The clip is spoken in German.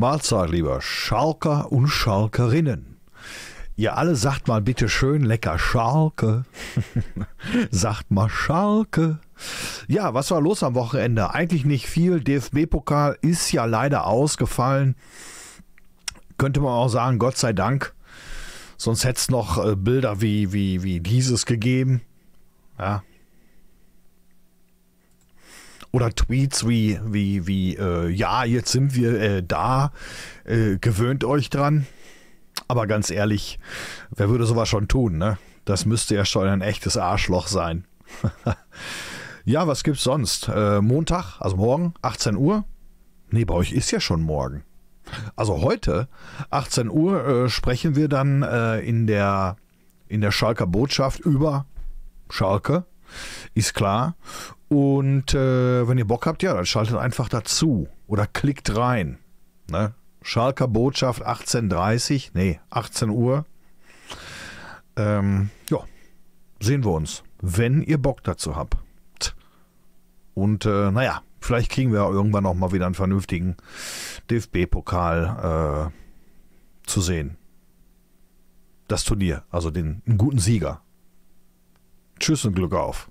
Mahlzeit, lieber Schalker und Schalkerinnen. Ihr alle sagt mal bitte schön lecker Schalke. sagt mal Schalke. Ja, was war los am Wochenende? Eigentlich nicht viel. DFB-Pokal ist ja leider ausgefallen. Könnte man auch sagen, Gott sei Dank. Sonst hätte es noch äh, Bilder wie, wie, wie dieses gegeben. Ja, oder Tweets wie, wie, wie, äh, ja, jetzt sind wir äh, da, äh, gewöhnt euch dran. Aber ganz ehrlich, wer würde sowas schon tun, ne? Das müsste ja schon ein echtes Arschloch sein. ja, was gibt's sonst? Äh, Montag, also morgen, 18 Uhr. Nee, bei euch ist ja schon morgen. Also heute, 18 Uhr, äh, sprechen wir dann äh, in der in der Schalker Botschaft über Schalke ist klar. Und äh, wenn ihr Bock habt, ja, dann schaltet einfach dazu oder klickt rein. Ne? Schalker Botschaft 18.30, nee, 18 Uhr. Ähm, ja, sehen wir uns, wenn ihr Bock dazu habt. Und äh, naja, vielleicht kriegen wir irgendwann auch mal wieder einen vernünftigen DFB-Pokal äh, zu sehen. Das Turnier, also den einen guten Sieger. Tschüss und Glück auf.